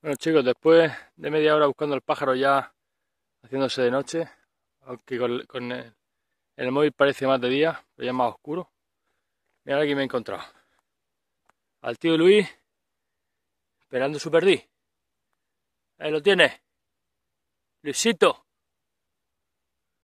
Bueno chicos, después de media hora buscando el pájaro ya haciéndose de noche, aunque con, el, móvil parece más de día, pero ya es más oscuro. Mira aquí me he encontrado. Al tío Luis esperando su perdí. Ahí lo tiene. Luisito.